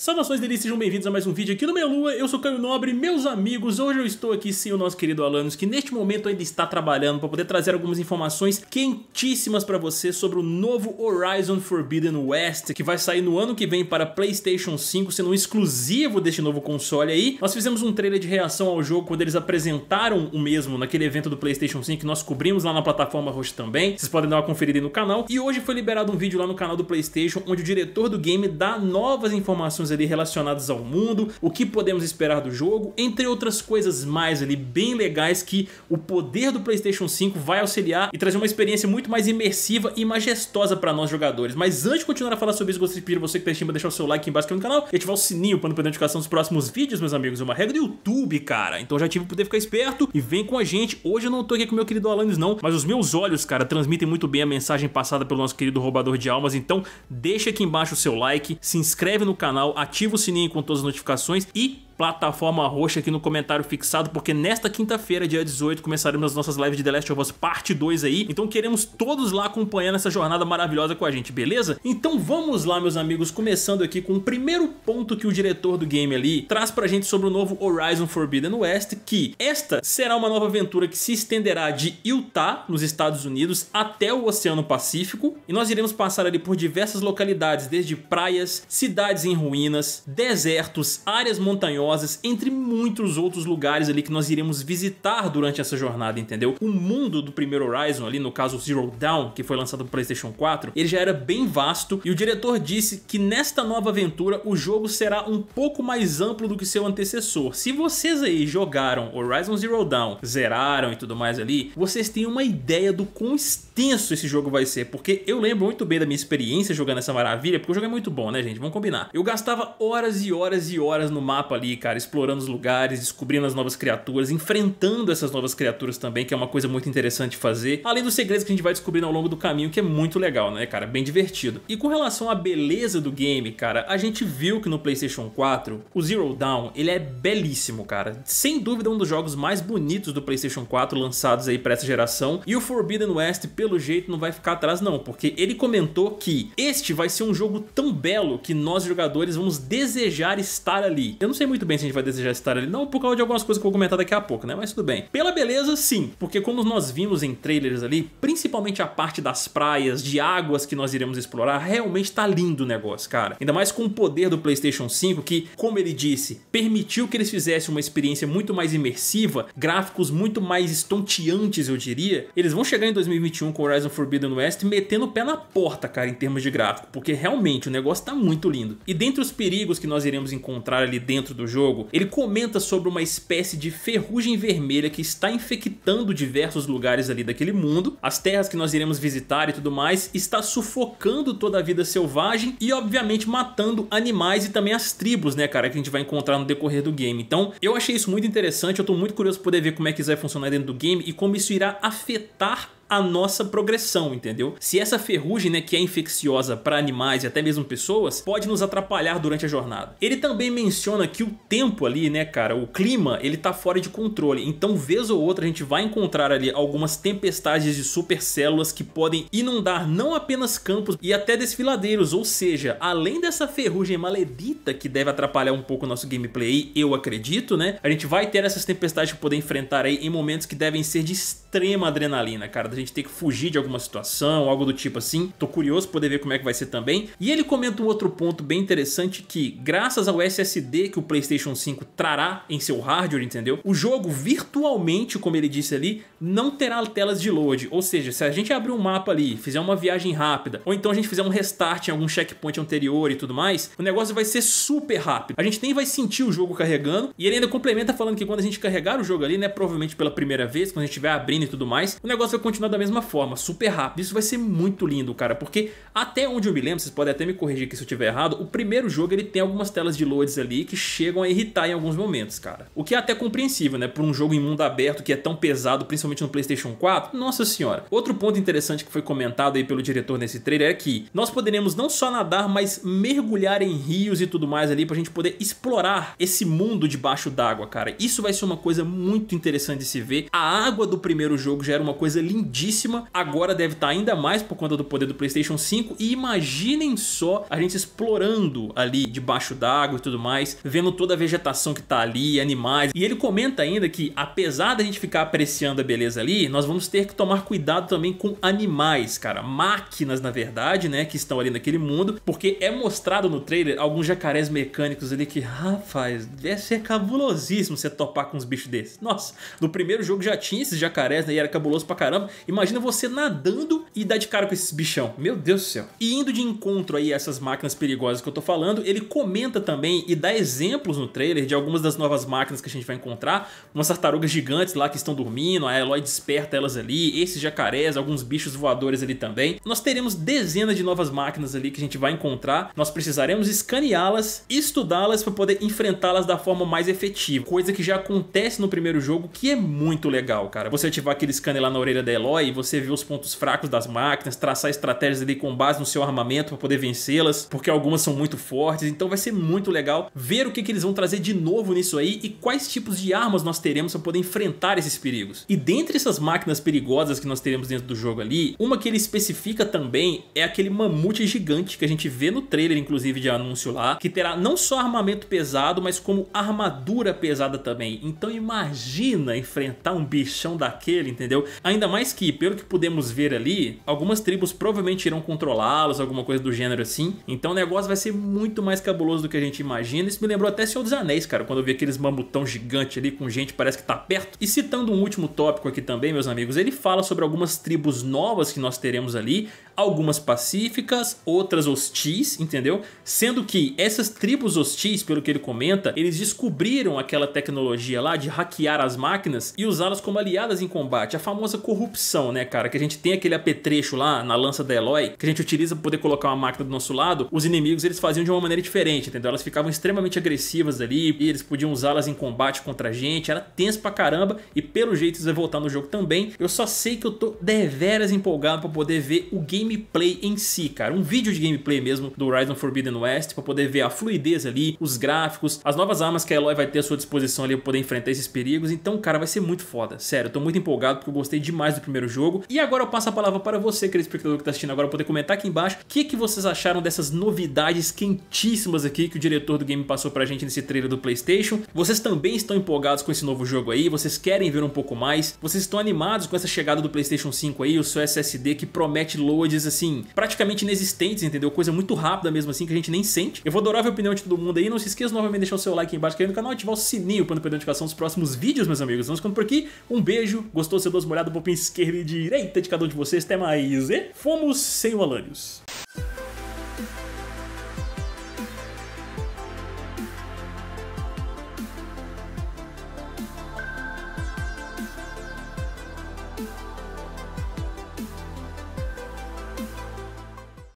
Saudações delícias, sejam bem-vindos a mais um vídeo aqui no Meia Lua, eu sou Caio Nobre, meus amigos, hoje eu estou aqui sem o nosso querido Alanos, que neste momento ainda está trabalhando para poder trazer algumas informações quentíssimas para você sobre o novo Horizon Forbidden West, que vai sair no ano que vem para Playstation 5, sendo um exclusivo deste novo console aí. Nós fizemos um trailer de reação ao jogo quando eles apresentaram o mesmo naquele evento do Playstation 5 que nós cobrimos lá na plataforma Roche também, vocês podem dar uma conferida aí no canal. E hoje foi liberado um vídeo lá no canal do Playstation, onde o diretor do game dá novas informações temas ali relacionados ao mundo, o que podemos esperar do jogo, entre outras coisas mais ali bem legais que o poder do PlayStation 5 vai auxiliar e trazer uma experiência muito mais imersiva e majestosa para nós jogadores. Mas antes de continuar a falar sobre isso, gostaria de pedir a você que está assistindo deixar o seu like aqui embaixo aqui no canal e ativar o sininho para não perder a notificação dos próximos vídeos, meus amigos. É uma regra do YouTube, cara. Então já tive para poder ficar esperto e vem com a gente. Hoje eu não tô aqui com o meu querido Alanis não, mas os meus olhos, cara, transmitem muito bem a mensagem passada pelo nosso querido roubador de almas. Então deixa aqui embaixo o seu like, se inscreve no canal, ativa o sininho com todas as notificações e plataforma roxa aqui no comentário fixado, porque nesta quinta-feira, dia 18, começaremos as nossas lives de The Last of Us Parte 2 aí. Então queremos todos lá acompanhando essa jornada maravilhosa com a gente, beleza? Então vamos lá, meus amigos, começando aqui com o primeiro ponto que o diretor do game ali traz pra gente sobre o novo Horizon Forbidden West, que esta será uma nova aventura que se estenderá de Utah, nos Estados Unidos, até o Oceano Pacífico, e nós iremos passar ali por diversas localidades, desde praias, cidades em ruínas, desertos, áreas montanhosas, famosas, entre muitos outros lugares ali que nós iremos visitar durante essa jornada, entendeu? O mundo do primeiro Horizon ali, no caso Zero Dawn, que foi lançado no PlayStation 4, ele já era bem vasto e o diretor disse que nesta nova aventura o jogo será um pouco mais amplo do que seu antecessor. Se vocês aí jogaram Horizon Zero Dawn, zeraram e tudo mais ali, vocês têm uma ideia do quão extenso esse jogo vai ser, porque eu lembro muito bem da minha experiência jogando essa maravilha, porque o jogo é muito bom, né, gente? Vamos combinar. Eu gastava horas e horas e horas no mapa ali, cara, explorando os lugares, descobrindo as novas criaturas, enfrentando essas novas criaturas também, que é uma coisa muito interessante fazer, além dos segredos que a gente vai descobrindo ao longo do caminho, que é muito legal, né, cara? Bem divertido. E com relação à beleza do game, cara, a gente viu que no PlayStation 4, o Zero Dawn, ele é belíssimo, cara. Sem dúvida um dos jogos mais bonitos do PlayStation 4 lançados aí para essa geração. E o Forbidden West, pelo jeito, não vai ficar atrás não, porque ele comentou que este vai ser um jogo tão belo que nós jogadores vamos desejar estar ali. Eu não sei muito bem se a gente vai desejar estar ali, não por causa de algumas coisas que eu vou comentar daqui a pouco, né? Mas tudo bem. Pela beleza, sim, porque como nós vimos em trailers ali, principalmente a parte das praias, de águas que nós iremos explorar, realmente tá lindo o negócio, cara. Ainda mais com o poder do PlayStation 5, que, como ele disse, permitiu que eles fizessem uma experiência muito mais imersiva, gráficos muito mais estonteantes, eu diria. Eles vão chegar em 2021 com Horizon Forbidden West metendo o pé na porta, cara, em termos de gráfico, porque realmente o negócio tá muito lindo. E dentre os perigos que nós iremos encontrar ali dentro do jogo, ele comenta sobre uma espécie de ferrugem vermelha que está infectando diversos lugares ali daquele mundo, as terras que nós iremos visitar e tudo mais, está sufocando toda a vida selvagem e obviamente matando animais e também as tribos, né cara, que a gente vai encontrar no decorrer do game. Então eu achei isso muito interessante, eu tô muito curioso para poder ver como é que isso vai funcionar dentro do game e como isso irá afetar a nossa progressão, entendeu? Se essa ferrugem, né, que é infecciosa para animais e até mesmo pessoas, pode nos atrapalhar durante a jornada. Ele também menciona que o tempo ali, né, cara, o clima, ele tá fora de controle. Então, vez ou outra, a gente vai encontrar ali algumas tempestades de supercélulas que podem inundar não apenas campos e até desfiladeiros, ou seja, além dessa ferrugem maledita que deve atrapalhar um pouco o nosso gameplay, eu acredito, né? A gente vai ter essas tempestades que poder enfrentar aí em momentos que devem ser de extrema adrenalina, cara pra gente ter que fugir de alguma situação, algo do tipo assim. Tô curioso poder ver como é que vai ser também. E ele comenta um outro ponto bem interessante que, graças ao SSD que o PlayStation 5 trará em seu hardware, entendeu? O jogo virtualmente, como ele disse ali, não terá telas de load, ou seja, se a gente abrir um mapa ali, fizer uma viagem rápida, ou então a gente fizer um restart em algum checkpoint anterior e tudo mais, o negócio vai ser super rápido. A gente nem vai sentir o jogo carregando, e ele ainda complementa falando que quando a gente carregar o jogo ali, né, provavelmente pela primeira vez, quando a gente estiver abrindo e tudo mais, o negócio vai continuar funciona da mesma forma, super rápido. Isso vai ser muito lindo, cara, porque até onde eu me lembro, vocês podem até me corrigir que se eu estiver errado, o primeiro jogo ele tem algumas telas de loads ali que chegam a irritar em alguns momentos, cara. O que é até compreensível, né, por um jogo em mundo aberto que é tão pesado, principalmente no PlayStation 4. Nossa senhora. Outro ponto interessante que foi comentado aí pelo diretor nesse trailer é que nós poderemos não só nadar, mas mergulhar em rios e tudo mais ali pra gente poder explorar esse mundo debaixo d'água, cara. Isso vai ser uma coisa muito interessante de se ver. A água do primeiro jogo já era uma coisa lindíssima fodidíssima, agora deve estar tá ainda mais por conta do poder do PlayStation 5. E imaginem só a gente explorando ali debaixo d'água e tudo mais, vendo toda a vegetação que está ali, animais. E ele comenta ainda que, apesar da gente ficar apreciando a beleza ali, nós vamos ter que tomar cuidado também com animais, cara, máquinas na verdade, né, que estão ali naquele mundo, porque é mostrado no trailer alguns jacarés mecânicos ali que, rapaz, deve ser cabulosíssimo você topar com uns bichos desses. Nossa, no primeiro jogo já tinha esses jacarés, né, e era cabuloso pra caramba, Imagina você nadando e dar de cara com esses bichão. Meu Deus do céu. E indo de encontro aí a essas máquinas perigosas que eu tô falando, ele comenta também e dá exemplos no trailer de algumas das novas máquinas que a gente vai encontrar. Umas tartarugas gigantes lá que estão dormindo, a Eloy desperta elas ali, esses jacarés, alguns bichos voadores ali também. Nós teremos dezenas de novas máquinas ali que a gente vai encontrar. Nós precisaremos escaneá-las, estudá-las para poder enfrentá-las da forma mais efetiva. Coisa que já acontece no primeiro jogo que é muito legal, cara. Você ativar aquele scanner lá na orelha da Eloy, herói, você vê os pontos fracos das máquinas, traçar estratégias ali com base no seu armamento para poder vencê-las, porque algumas são muito fortes, então vai ser muito legal ver o que, que eles vão trazer de novo nisso aí e quais tipos de armas nós teremos para poder enfrentar esses perigos. E dentre essas máquinas perigosas que nós teremos dentro do jogo ali, uma que ele especifica também é aquele mamute gigante que a gente vê no trailer, inclusive, de anúncio lá, que terá não só armamento pesado, mas como armadura pesada também. Então imagina enfrentar um bichão daquele, entendeu? Ainda mais que pelo que pudemos ver ali, algumas tribos provavelmente irão controlá-los, alguma coisa do gênero assim. Então o negócio vai ser muito mais cabuloso do que a gente imagina. Isso me lembrou até Senhor dos Anéis, cara, quando eu vi aqueles mamutão gigante ali com gente parece que tá perto. E citando um último tópico aqui também, meus amigos, ele fala sobre algumas tribos novas que nós teremos ali, algumas pacíficas, outras hostis, entendeu? Sendo que essas tribos hostis, pelo que ele comenta, eles descobriram aquela tecnologia lá de hackear as máquinas e usá-las como aliadas em combate, a famosa corrupção ficção, né, cara? Que a gente tem aquele apetrecho lá na lança da Eloy, que a gente utiliza para poder colocar uma máquina do nosso lado, os inimigos eles faziam de uma maneira diferente, entendeu? Elas ficavam extremamente agressivas ali, e eles podiam usá-las em combate contra a gente, era tenso pra caramba, e pelo jeito isso vai voltar no jogo também. Eu só sei que eu tô deveras empolgado para poder ver o gameplay em si, cara. Um vídeo de gameplay mesmo do Horizon Forbidden West, para poder ver a fluidez ali, os gráficos, as novas armas que a Eloy vai ter à sua disposição ali pra poder enfrentar esses perigos. Então, cara, vai ser muito foda. Sério, eu tô muito empolgado porque eu gostei demais do primeiro primeiro jogo. E agora eu passo a palavra para você, querido espectador que está assistindo agora, poder comentar aqui embaixo o que, que vocês acharam dessas novidades quentíssimas aqui que o diretor do game passou pra gente nesse trailer do Playstation. Vocês também estão empolgados com esse novo jogo aí, vocês querem ver um pouco mais, vocês estão animados com essa chegada do Playstation 5 aí, o seu SSD que promete loads assim, praticamente inexistentes, entendeu? Coisa muito rápida mesmo assim, que a gente nem sente. Eu vou adorar ver a opinião de todo mundo aí, não se esqueça novamente de deixar o seu like aí embaixo, aqui no canal e ativar o sininho para não perder a notificação dos próximos vídeos, meus amigos. Vamos então, ficando por aqui, um beijo, gostou, seu doce molhado, popinho esquerdo esquerda e direita de cada um de vocês, até mais, e fomos sem o Alanios.